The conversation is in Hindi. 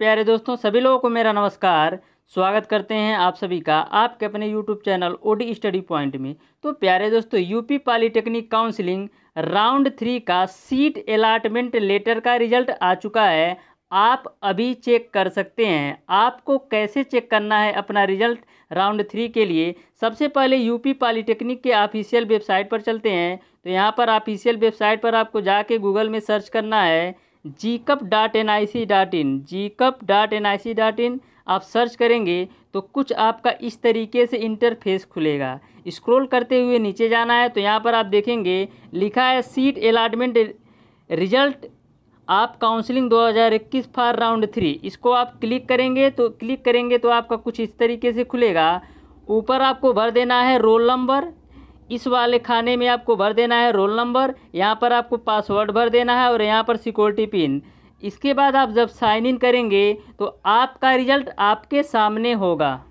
प्यारे दोस्तों सभी लोगों को मेरा नमस्कार स्वागत करते हैं आप सभी का आपके अपने YouTube channel O D study point में तो प्यारे दोस्तों UP polytechnic counselling round three का सीट अलाटमेंट लेटर का रिजल्ट आ चुका है आप अभी चेक कर सकते हैं आपको कैसे चेक करना है अपना रिजल्ट राउंड थ्री के लिए सबसे पहले यूपी पॉलीटेक्निक के ऑफिशियल वेबसाइट पर चलते हैं तो यहाँ पर ऑफिशियल वेबसाइट पर आपको जाके गूगल में सर्च करना है jeecup dot N I C dot in jeecup dot N I C dot in आप सर्च करेंगे तो कुछ आपका इस तरीके से इंटरफेस खुलेगा स्क्रॉल करते हुए नीचे जाना है तो यहाँ पर आप देखेंगे लिखा है सीट अलाटमेंट रिजल्ट आप काउंसलिंग 2021 फॉर राउंड थ्री इसको आप क्लिक करेंगे तो क्लिक करेंगे तो आपका कुछ इस तरीके से खुलेगा ऊपर आपको भर देना है रोल नंबर इस वाले खाने में आपको भर देना है रोल नंबर यहाँ पर आपको पासवर्ड भर देना है और यहाँ पर सिक्योरिटी पिन इसके बाद आप जब साइन इन करेंगे तो आपका रिजल्ट आपके सामने होगा